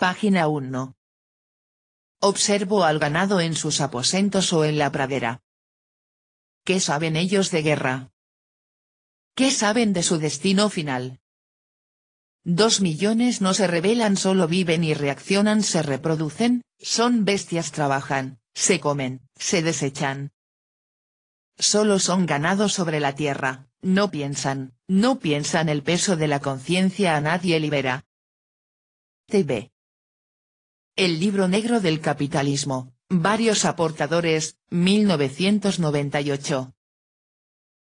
Página 1. Observo al ganado en sus aposentos o en la pradera. ¿Qué saben ellos de guerra? ¿Qué saben de su destino final? Dos millones no se rebelan solo viven y reaccionan se reproducen, son bestias trabajan, se comen, se desechan. Solo son ganado sobre la tierra, no piensan, no piensan el peso de la conciencia a nadie libera. TV. El libro negro del capitalismo, varios aportadores, 1998.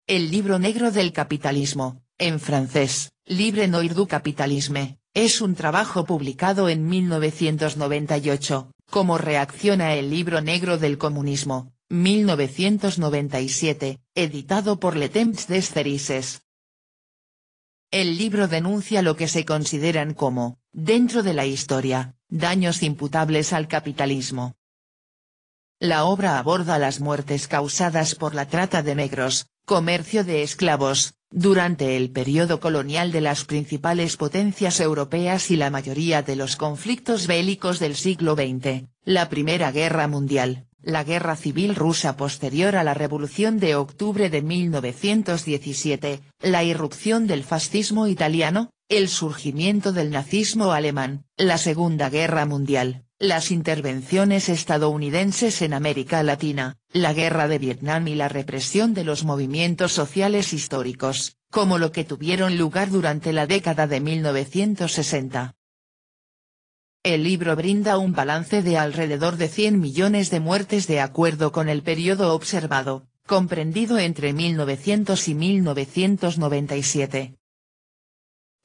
El libro negro del capitalismo, en francés, Libre Noir du Capitalisme, es un trabajo publicado en 1998, como reacciona el libro negro del comunismo, 1997, editado por Le Temps des Cerises. El libro denuncia lo que se consideran como, dentro de la historia, Daños imputables al capitalismo. La obra aborda las muertes causadas por la trata de negros, comercio de esclavos, durante el periodo colonial de las principales potencias europeas y la mayoría de los conflictos bélicos del siglo XX, la Primera Guerra Mundial, la guerra civil rusa posterior a la Revolución de Octubre de 1917, la irrupción del fascismo italiano, el surgimiento del nazismo alemán, la Segunda Guerra Mundial, las intervenciones estadounidenses en América Latina, la guerra de Vietnam y la represión de los movimientos sociales históricos, como lo que tuvieron lugar durante la década de 1960. El libro brinda un balance de alrededor de 100 millones de muertes de acuerdo con el periodo observado, comprendido entre 1900 y 1997.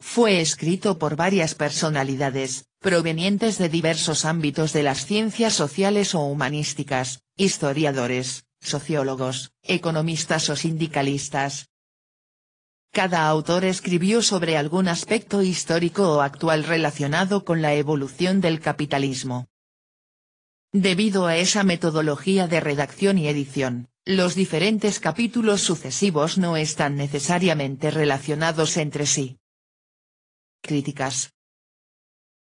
Fue escrito por varias personalidades, provenientes de diversos ámbitos de las ciencias sociales o humanísticas, historiadores, sociólogos, economistas o sindicalistas, cada autor escribió sobre algún aspecto histórico o actual relacionado con la evolución del capitalismo. Debido a esa metodología de redacción y edición, los diferentes capítulos sucesivos no están necesariamente relacionados entre sí. Críticas.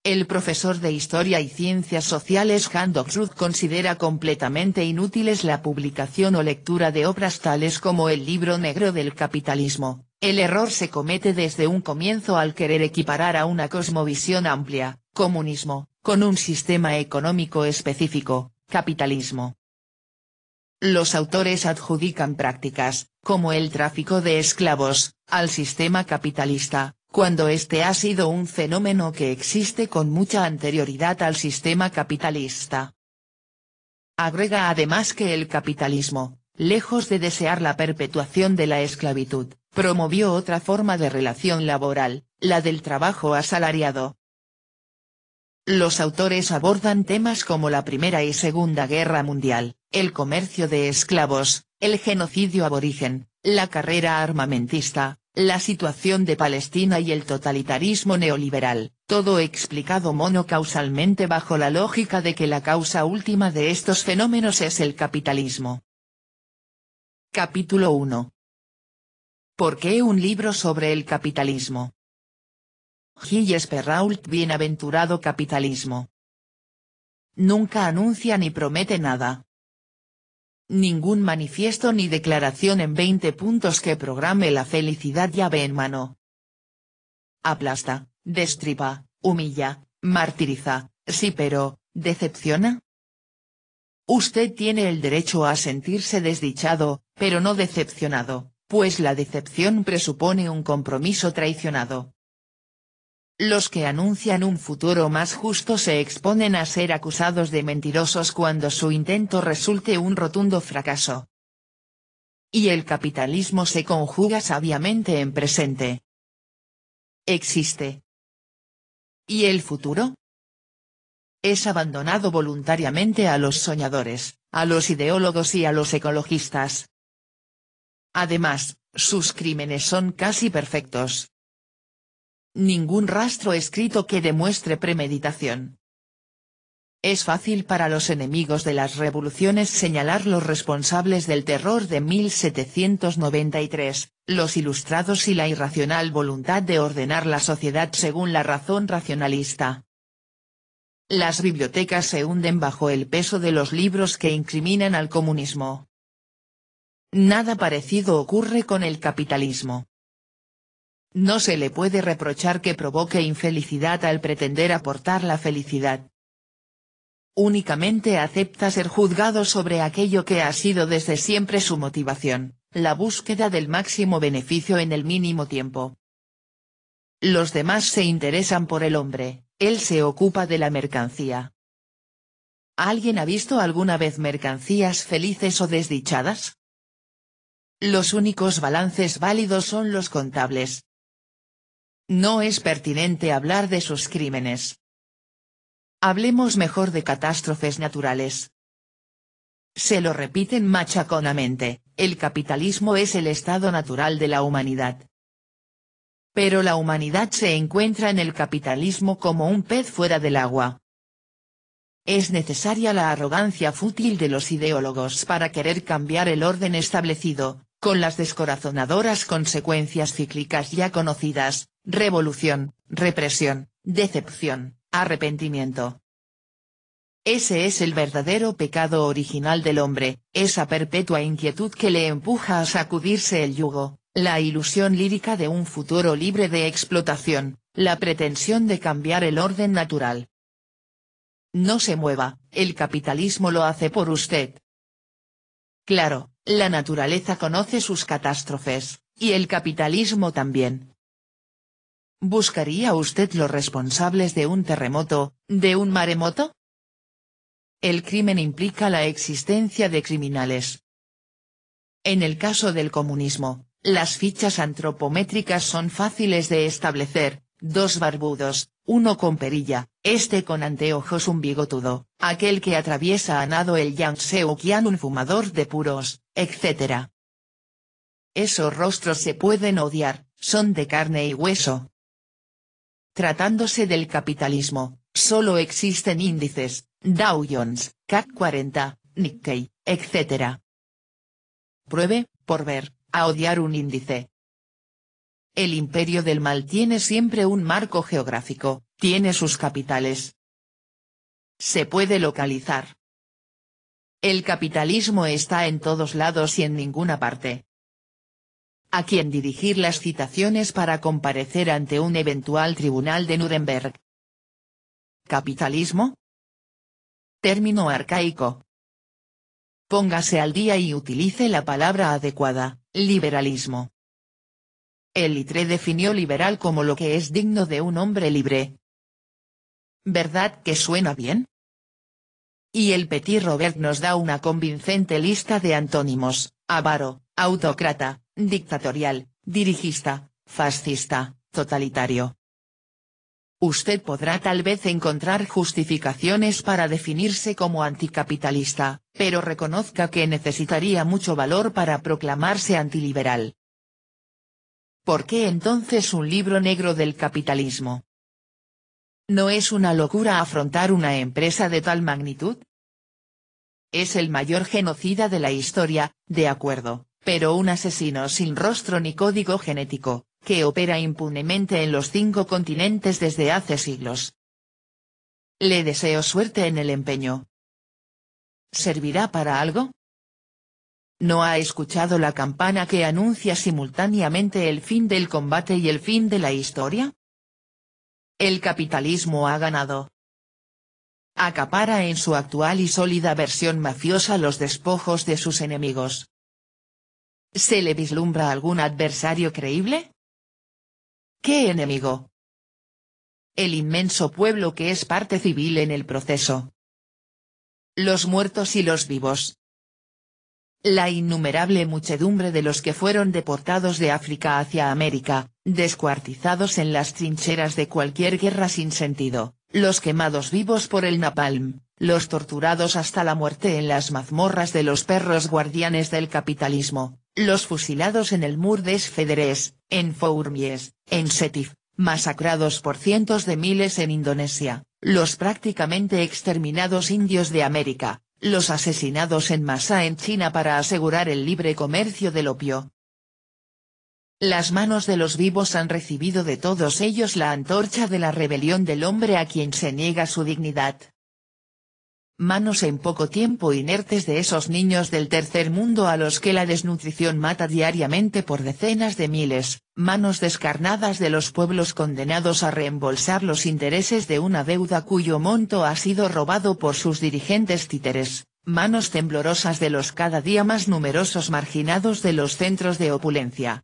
El profesor de Historia y Ciencias Sociales Handok Ruth considera completamente inútiles la publicación o lectura de obras tales como El libro negro del capitalismo, el error se comete desde un comienzo al querer equiparar a una cosmovisión amplia, comunismo, con un sistema económico específico, capitalismo. Los autores adjudican prácticas, como el tráfico de esclavos, al sistema capitalista, cuando este ha sido un fenómeno que existe con mucha anterioridad al sistema capitalista. Agrega además que el capitalismo, lejos de desear la perpetuación de la esclavitud, promovió otra forma de relación laboral, la del trabajo asalariado. Los autores abordan temas como la Primera y Segunda Guerra Mundial, el comercio de esclavos, el genocidio aborigen, la carrera armamentista, la situación de Palestina y el totalitarismo neoliberal, todo explicado monocausalmente bajo la lógica de que la causa última de estos fenómenos es el capitalismo. Capítulo 1. ¿Por qué un libro sobre el capitalismo? Gilles Perrault Bienaventurado Capitalismo. Nunca anuncia ni promete nada. Ningún manifiesto ni declaración en 20 puntos que programe la felicidad llave en mano. Aplasta, destripa, humilla, martiriza, sí pero, ¿decepciona? Usted tiene el derecho a sentirse desdichado, pero no decepcionado pues la decepción presupone un compromiso traicionado. Los que anuncian un futuro más justo se exponen a ser acusados de mentirosos cuando su intento resulte un rotundo fracaso. Y el capitalismo se conjuga sabiamente en presente. Existe. ¿Y el futuro? Es abandonado voluntariamente a los soñadores, a los ideólogos y a los ecologistas, Además, sus crímenes son casi perfectos. Ningún rastro escrito que demuestre premeditación. Es fácil para los enemigos de las revoluciones señalar los responsables del terror de 1793, los ilustrados y la irracional voluntad de ordenar la sociedad según la razón racionalista. Las bibliotecas se hunden bajo el peso de los libros que incriminan al comunismo. Nada parecido ocurre con el capitalismo. No se le puede reprochar que provoque infelicidad al pretender aportar la felicidad. Únicamente acepta ser juzgado sobre aquello que ha sido desde siempre su motivación, la búsqueda del máximo beneficio en el mínimo tiempo. Los demás se interesan por el hombre, él se ocupa de la mercancía. ¿Alguien ha visto alguna vez mercancías felices o desdichadas? Los únicos balances válidos son los contables. No es pertinente hablar de sus crímenes. Hablemos mejor de catástrofes naturales. Se lo repiten machaconamente, el capitalismo es el estado natural de la humanidad. Pero la humanidad se encuentra en el capitalismo como un pez fuera del agua. Es necesaria la arrogancia fútil de los ideólogos para querer cambiar el orden establecido, con las descorazonadoras consecuencias cíclicas ya conocidas, revolución, represión, decepción, arrepentimiento. Ese es el verdadero pecado original del hombre, esa perpetua inquietud que le empuja a sacudirse el yugo, la ilusión lírica de un futuro libre de explotación, la pretensión de cambiar el orden natural. No se mueva, el capitalismo lo hace por usted, Claro, la naturaleza conoce sus catástrofes, y el capitalismo también. ¿Buscaría usted los responsables de un terremoto, de un maremoto? El crimen implica la existencia de criminales. En el caso del comunismo, las fichas antropométricas son fáciles de establecer, dos barbudos, uno con perilla, este con anteojos un bigotudo, aquel que atraviesa a nado el Yangtze o Qian un fumador de puros, etc. Esos rostros se pueden odiar, son de carne y hueso. Tratándose del capitalismo, solo existen índices, Dow Jones, CAC 40, Nikkei, etc. Pruebe, por ver, a odiar un índice, el imperio del mal tiene siempre un marco geográfico, tiene sus capitales. Se puede localizar. El capitalismo está en todos lados y en ninguna parte. A quién dirigir las citaciones para comparecer ante un eventual tribunal de Nuremberg. ¿Capitalismo? Término arcaico. Póngase al día y utilice la palabra adecuada, liberalismo. Elitre definió liberal como lo que es digno de un hombre libre. ¿Verdad que suena bien? Y el Petit Robert nos da una convincente lista de antónimos, avaro, autócrata, dictatorial, dirigista, fascista, totalitario. Usted podrá tal vez encontrar justificaciones para definirse como anticapitalista, pero reconozca que necesitaría mucho valor para proclamarse antiliberal. ¿Por qué entonces un libro negro del capitalismo? ¿No es una locura afrontar una empresa de tal magnitud? Es el mayor genocida de la historia, de acuerdo, pero un asesino sin rostro ni código genético, que opera impunemente en los cinco continentes desde hace siglos. Le deseo suerte en el empeño. ¿Servirá para algo? no ha escuchado la campana que anuncia simultáneamente el fin del combate y el fin de la historia? El capitalismo ha ganado. Acapara en su actual y sólida versión mafiosa los despojos de sus enemigos. ¿Se le vislumbra algún adversario creíble? ¿Qué enemigo? El inmenso pueblo que es parte civil en el proceso. Los muertos y los vivos. La innumerable muchedumbre de los que fueron deportados de África hacia América, descuartizados en las trincheras de cualquier guerra sin sentido, los quemados vivos por el napalm, los torturados hasta la muerte en las mazmorras de los perros guardianes del capitalismo, los fusilados en el Mur des Federes, en Fourmies, en Setif, masacrados por cientos de miles en Indonesia, los prácticamente exterminados indios de América, los asesinados en masa en China para asegurar el libre comercio del opio. Las manos de los vivos han recibido de todos ellos la antorcha de la rebelión del hombre a quien se niega su dignidad manos en poco tiempo inertes de esos niños del tercer mundo a los que la desnutrición mata diariamente por decenas de miles, manos descarnadas de los pueblos condenados a reembolsar los intereses de una deuda cuyo monto ha sido robado por sus dirigentes títeres, manos temblorosas de los cada día más numerosos marginados de los centros de opulencia.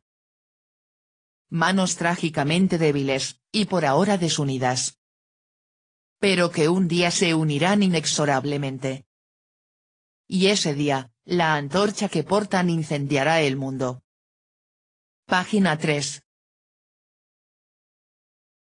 Manos trágicamente débiles, y por ahora desunidas, pero que un día se unirán inexorablemente. Y ese día, la antorcha que portan incendiará el mundo. Página 3.